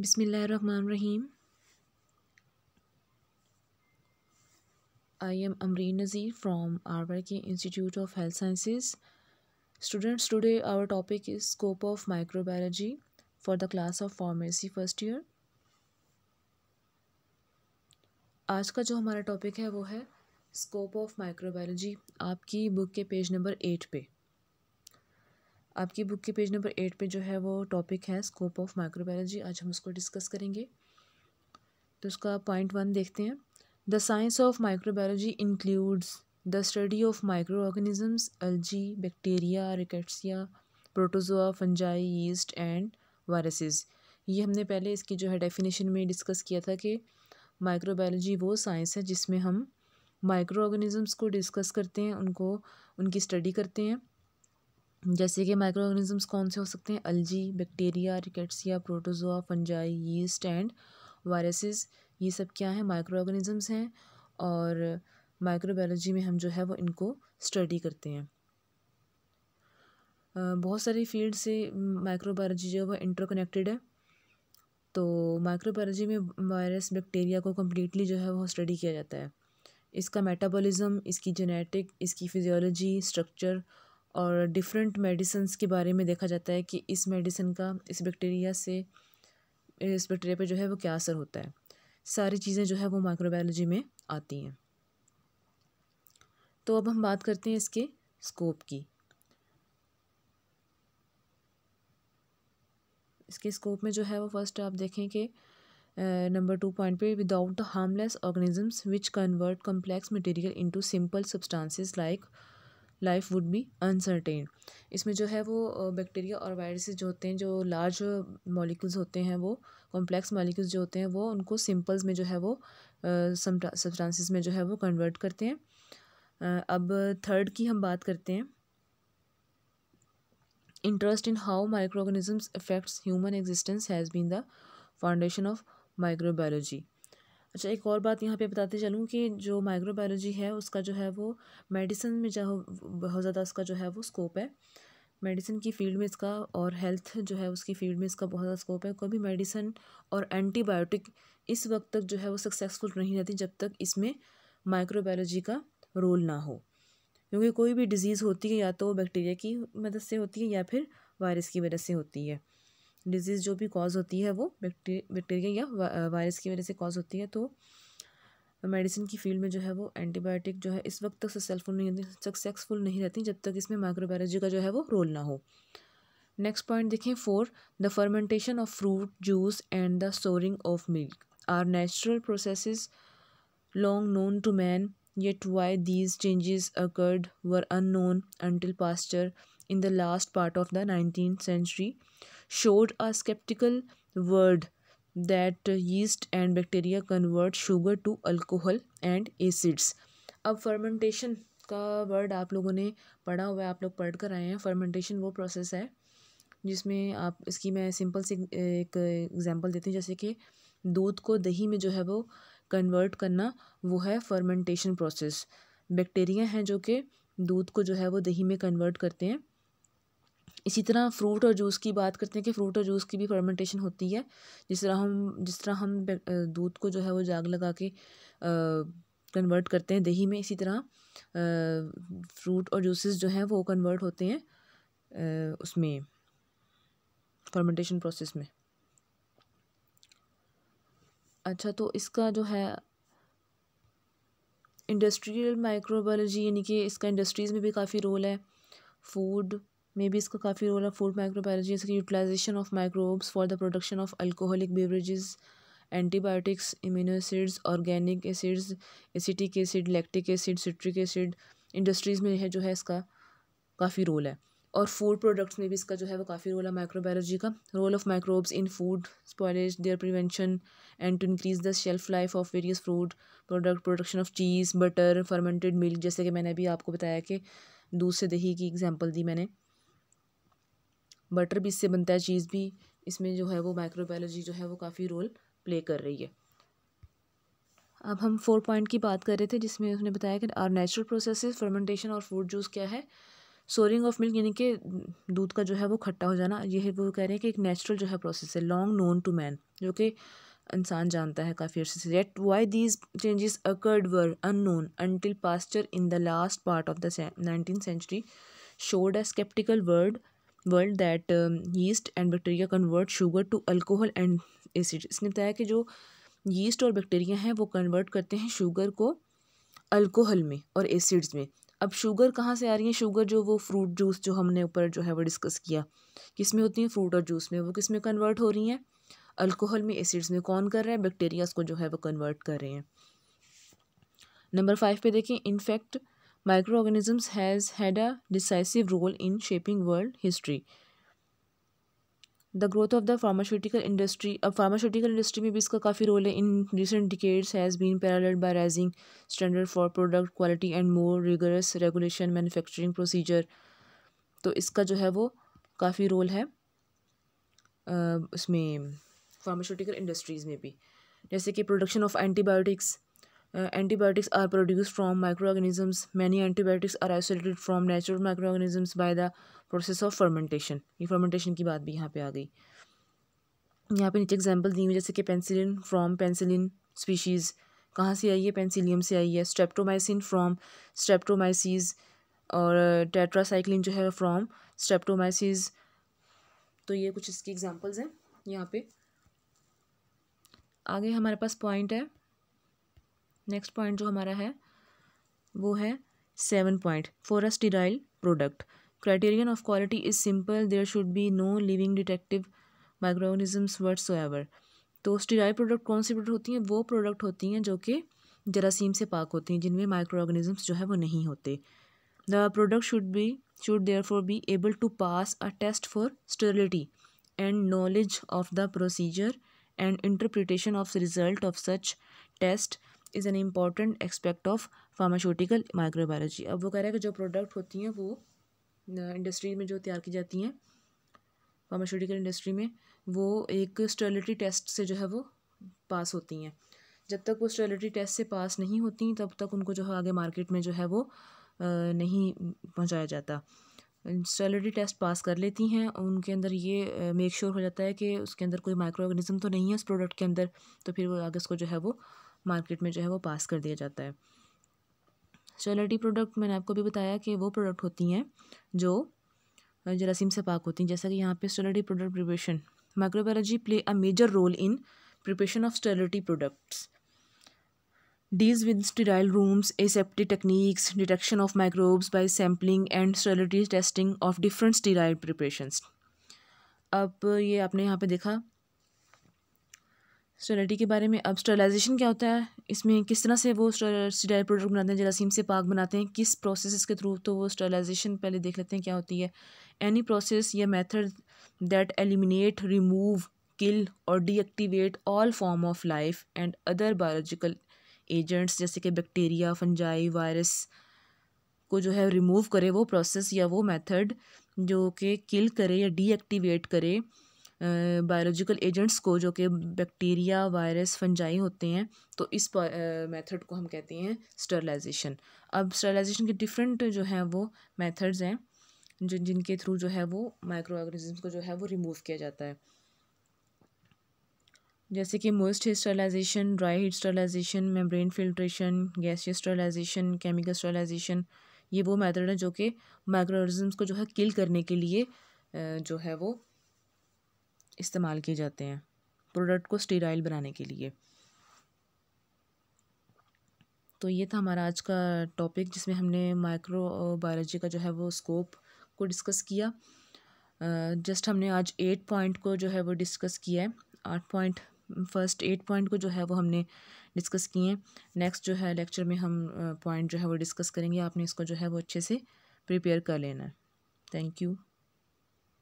बिसमीम I am Amreen Nazir from from K institute of health sciences students today our topic is scope of microbiology for the class of pharmacy first year आज का जो हमारा topic है वो है scope of microbiology आपकी book के पेज नंबर एट पे आपकी बुक के पेज नंबर एट पे जो है वो टॉपिक है स्कोप ऑफ माइक्रोबायोलॉजी आज हम उसको डिस्कस करेंगे तो उसका पॉइंट वन देखते हैं the science of microbiology includes the study of micro organisms algae bacteria rickettsia protozoa fungi yeast and viruses ये हमने पहले इसकी जो है डेफिनेशन में डिस्कस किया था कि माइक्रोबायोलॉजी वो साइंस है जिसमें हम माइक्रो ऑर्गेनिजम्स को डिस्कस करते हैं उनको उनकी स्टडी करते हैं जैसे कि माइक्रो ऑर्गेनिज़म्स कौन से हो सकते हैं algae bacteria rickettsia protozoa fungi yeast and viruses ये सब क्या हैं माइक्रो ऑर्गेनिज़म्स हैं और माइक्रोबायोलॉजी में हम जो है वो इनको स्टडी करते हैं बहुत सारी फील्ड से माइक्रोबायोलॉजी जो है वो इंटरकनेक्टेड है तो माइक्रोबायोलॉजी में वायरस बैक्टीरिया को कम्प्लीटली जो है वह स्टडी किया जाता है इसका मेटाबॉलिज्म इसकी जेनेटिक इसकी फिजियोलॉजी स्ट्रक्चर और डिफरेंट मेडिसन्स के बारे में देखा जाता है कि इस मेडिसिन का इस बैक्टीरिया से इस बैक्टीरिया पर जो है वो क्या असर होता है सारी चीज़ें जो है वो माइक्रोबायोलॉजी में आती हैं तो अब हम बात करते हैं इसके स्कोप की इसके स्कोप में जो है वो फर्स्ट आप देखें कि नंबर टू पॉइंट पे without the harmless organisms which convert complex material into simple substances like life would be uncertain इसमें जो है वो बैक्टीरिया और वायरसेस जो होते हैं जो लार्ज मॉलिक्यूल्स होते हैं वो कॉम्प्लेक्स मॉलिक्यूल्स जो होते हैं वो उनको सिंपल्स में जो है वो सब्सटेंसेस में जो है वो कन्वर्ट करते हैं अब थर्ड की हम बात करते हैं interest in how micro organisms affects human existence has been the foundation of microbiology अच्छा एक और बात यहाँ पे बताते चलूँ कि जो माइक्रोबायोलॉजी है उसका जो है वो मेडिसिन में जो बहुत ज़्यादा उसका जो है वो स्कोप है मेडिसिन की फील्ड में इसका और हेल्थ जो है उसकी फील्ड में इसका बहुत ज़्यादा स्कोप है कभी मेडिसिन और एंटीबायोटिक इस वक्त तक जो है वो सक्सेसफुल नहीं रहती जब तक इसमें माइक्रोबायोलॉजी का रोल ना हो क्योंकि कोई भी डिजीज़ होती है या तो बैक्टीरिया की मदद से होती है या फिर वायरस की वजह से होती है डिजीज़ जो भी कॉज होती है वो बैक्टीरिया या वायरस की वजह से कॉज होती है तो मेडिसिन की फील्ड में जो है वो एंटीबायोटिक जो है इस वक्त तक सक्सेसफुल नहीं होती सक्सेसफुल नहीं रहती जब तक इसमें माइक्रोबायोलॉजी का जो है वो रोल ना हो नेक्स्ट पॉइंट देखें four the fermentation of fruit juice and the storing of milk are natural process long known to man yet why these changes occurred were unknown until Pasteur in the last part of the nineteen century showed a skeptical word that yeast and bacteria convert sugar to alcohol and acids अब fermentation का word आप लोगों ने पढ़ा हुआ है आप लोग पढ़ कर आए हैं फर्मेंटेशन वो प्रोसेस है जिसमें आप इसकी मैं सिंपल सी एक एग्जाम्पल देती हूँ जैसे कि दूध को दही में जो है वो कन्वर्ट करना वो है फर्मेंटेशन प्रोसेस बैक्टीरिया हैं जो कि दूध को जो है वो दही में कन्वर्ट करते हैं इसी तरह फ्रूट और जूस की बात करते हैं कि फ्रूट और जूस की भी फर्मेंटेशन होती है जिस तरह हम जिस तरह हम दूध को जो है वो जाग लगा के कन्वर्ट करते हैं दही में इसी तरह फ्रूट और जूसेस जो हैं वो कन्वर्ट होते हैं उसमें फर्मेंटेशन प्रोसेस में अच्छा तो इसका जो है इंडस्ट्रियल माइक्रोबायोलॉजी यानी कि इसका इंडस्ट्रीज़ में भी काफ़ी रोल है फूड मे बी इसका काफ़ी रोल है फूड माइक्रोबायोलॉजी जैसे कि utilization of microbes for the production of alcoholic beverages antibiotics immuno acids organic acids acetic acid lactic acid citric acid industries में है जो है इसका काफ़ी रोल है और फूड प्रोडक्ट्स में भी इसका जो है वो काफ़ी रोल है माइक्रोबायोलॉजी का role of microbes in food spoilage their prevention and to increase the shelf life of various fruit product production of cheese butter fermented milk जैसे कि मैंने अभी आपको बताया कि दूध से दही की एग्जाम्पल दी मैंने बटर भी इससे बनता है चीज़ भी इसमें जो है वो माइक्रोबायोलॉजी जो है वो काफ़ी रोल प्ले कर रही है अब हम फोर पॉइंट की बात कर रहे थे जिसमें उसने बताया कि आर नेचुरल प्रोसेस फर्मेंटेशन और फूड जूस क्या है सोरिंग ऑफ मिल्क यानी कि दूध का जो है वो खट्टा हो जाना ये है वो कह रहे हैं कि एक नेचुरल जो है प्रोसेस है लॉन्ग नोन टू मैन जो कि इंसान जानता है काफ़ी अर्से से yet why these changes occurred were known until Pasteur in the last part of the nineteen century showed a skeptical word world that yeast and bacteria convert sugar to alcohol and acid इसने बताया कि जो yeast और bacteria हैं वो convert करते हैं sugar को अल्कोहल में और एसिड्स में अब शुगर कहाँ से आ रही है शुगर जो वो फ्रूट जूस जो हमने ऊपर जो है वो डिस्कस किया किस में होती है फ्रूट और जूस में वो किस में कन्वर्ट हो रही हैं अल्कोहल में एसिड्स में कौन कर रहा है बैक्टीरियाज को जो है वो कन्वर्ट कर रहे हैं नंबर फाइव पे देखें in fact micro microorganisms has had a decisive role in shaping world history the growth of the pharmaceutical industry अब फार्मास्यूटिकल इंडस्ट्री में भी इसका काफ़ी रोल है in recent decades has been paralleled by rising standard for product quality and more rigorous regulation manufacturing procedure तो इसका जो है वो काफ़ी रोल है इसमें फार्मास्यूटिकल इंडस्ट्रीज़ में भी जैसे कि production of antibiotics are uh, produce are micro from many antibiotics are are isolated natural micro microorganisms by the process of fermentation ये fermentation की बात भी यहाँ पे आ गई यहाँ पे नीचे एग्जाम्पल दी हुई जैसे कि पेंसिलिन फ्रॉम पेंसिलिन स्पीशीज़ कहाँ से आई है पेंसिलियम से आई है स्ट्रेप्टोमाइसिन फ्रॉम स्ट्रेप्टोमाइसिस और टेट्रासाइक्लिन uh, जो है फ्रॉम स्ट्रेप्टोमाइसिस तो ये कुछ इसकी एग्जाम्पल्स हैं यहाँ पे आगे हमारे पास पॉइंट है नेक्स्ट पॉइंट जो हमारा है वो है seven point for sterile product criterion of quality is simple there should be no living detectable micro organisms so ever तो स्टीराइल प्रोडक्ट कौन सी प्रोडक्ट होती हैं वो प्रोडक्ट होती हैं जो कि जरासीम से पाक होती हैं जिनमें माइक्रो ऑर्गेनिजम्स जो है वो नहीं होते the product should be should therefore be able to pass a test for sterility and knowledge of the procedure and interpretation of result of such test is an important aspect of pharmaceutical microbiology अब वो कह रहे हैं कि जो product होती हैं वो इंडस्ट्री में जो तैयार की जाती हैं फार्मास्यूटिकल इंडस्ट्री में वो एक स्टेलिटी टेस्ट से जो है वो पास होती हैं जब तक वो स्टेलिटी टेस्ट से पास नहीं होती तब तक उनको जो है आगे मार्केट में जो है वो नहीं पहुँचाया जाता स्टेलिटी टेस्ट पास कर लेती हैं उनके अंदर ये मेक श्योर sure हो जाता है कि उसके अंदर कोई माइक्रो ऑर्गेनिज्म तो नहीं है उस प्रोडक्ट के अंदर तो फिर वो आगे उसको जो है वो मार्केट में जो है वो पास कर दिया जाता है स्टेलिटी प्रोडक्ट मैंने आपको भी बताया कि वो प्रोडक्ट होती हैं जो जरासीम से पाक होती हैं जैसा कि यहाँ पे sterility product preparation microbiology play a major role in preparation of sterility products these with sterile rooms aseptic techniques detection of microbes by sampling and sterility testing of different sterile preparation अब ये आपने यहाँ पे देखा sterility के बारे में अब स्टेलाइजेशन क्या होता है इसमें किस तरह से वो स्टेराइल प्रोडक्ट बनाते हैं जरासीम से पाक बनाते हैं किस प्रोसेस के थ्रू तो वो स्टेलाइजेशन पहले देख लेते हैं क्या होती है एनी प्रोसेस या method that eliminate remove kill और deactivate all form of life and other biological agents जैसे कि बैक्टीरिया फंजाई वायरस को जो है रिमूव करे वो प्रोसेस या वो मेथड जो कि किल करे या डीएक्टिवेट करे बायोलॉजिकल एजेंट्स को जो कि बैक्टीरिया वायरस फंजाई होते हैं तो इस मेथड को हम कहते हैं स्टरलाइजेशन अब स्टरलाइजेशन के डिफरेंट जो हैं वो मेथड्स हैं जिन जिनके थ्रू जो है वो माइक्रो ऑर्गेनिजम्स को जो है वो रिमूव किया जाता है जैसे कि moist sterilization sterilization dry heat sterilization membrane filtration gas sterilization chemical sterilization ये वो मेथड है जो कि माइक्रो ऑर्गेनिजम्स को जो है किल करने के लिए जो है वो इस्तेमाल किए जाते हैं प्रोडक्ट को स्टेराइल बनाने के लिए तो ये था हमारा आज का टॉपिक जिसमें हमने माइक्रो बायोलॉजी का जो है वो स्कोप को डिस्कस किया जस्ट हमने आज एट पॉइंट को जो है वो डिस्कस किया है आठ पॉइंट फर्स्ट एट पॉइंट को जो है वो हमने डिस्कस किए हैं नेक्स्ट जो है लेक्चर में हम पॉइंट जो है वो डिस्कस करेंगे आपने इसको जो है वो अच्छे से प्रिपेयर कर लेना है थैंक यू